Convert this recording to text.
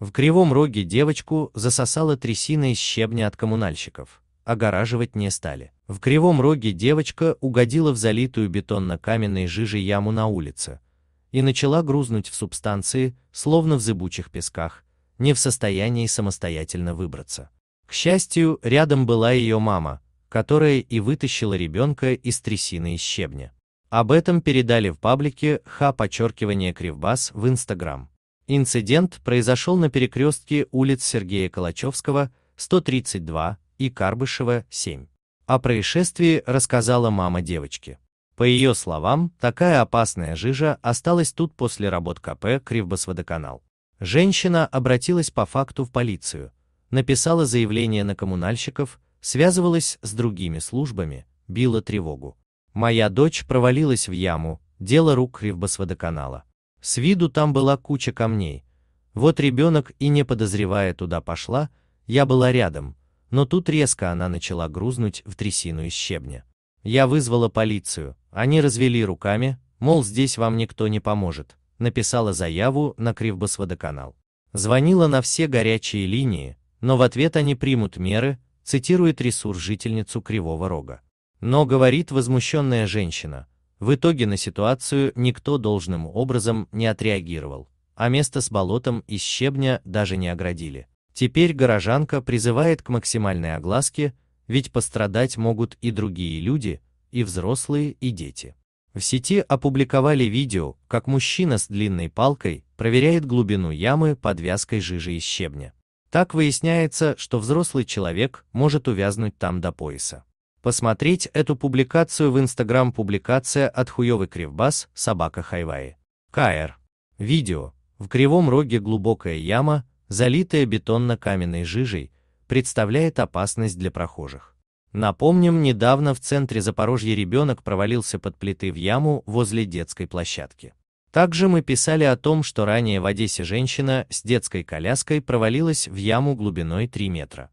В Кривом Роге девочку засосала трясина из щебня от коммунальщиков. Огораживать не стали. В Кривом Роге девочка угодила в залитую бетонно-каменной жижей яму на улице и начала грузнуть в субстанции, словно в зыбучих песках, не в состоянии самостоятельно выбраться. К счастью, рядом была ее мама, которая и вытащила ребенка из трясины и щебня. Об этом передали в паблике ха подчеркивание кривбас в Инстаграм. Инцидент произошел на перекрестке улиц Сергея Калачевского, 132 и Карбышева, 7. О происшествии рассказала мама девочки. По ее словам, такая опасная жижа осталась тут после работ КП «Кривбасводоканал». Женщина обратилась по факту в полицию, написала заявление на коммунальщиков, связывалась с другими службами, била тревогу. «Моя дочь провалилась в яму, дело рук Кривбасводоканала. С виду там была куча камней. Вот ребенок и не подозревая туда пошла, я была рядом, но тут резко она начала грузнуть в трясину из щебня. Я вызвала полицию, они развели руками, мол здесь вам никто не поможет, написала заяву на Кривбасводоканал. Звонила на все горячие линии, но в ответ они примут меры, цитирует ресурс жительницу Кривого Рога. Но говорит возмущенная женщина, в итоге на ситуацию никто должным образом не отреагировал, а место с болотом и щебня даже не оградили. Теперь горожанка призывает к максимальной огласке, ведь пострадать могут и другие люди, и взрослые, и дети. В сети опубликовали видео, как мужчина с длинной палкой проверяет глубину ямы под вязкой жижи и щебня. Так выясняется, что взрослый человек может увязнуть там до пояса. Посмотреть эту публикацию в Instagram. публикация от хуёвый кривбас собака Хайвай. КР. Видео. В Кривом Роге глубокая яма, залитая бетонно-каменной жижей, представляет опасность для прохожих. Напомним, недавно в центре Запорожья ребенок провалился под плиты в яму возле детской площадки. Также мы писали о том, что ранее в Одессе женщина с детской коляской провалилась в яму глубиной 3 метра.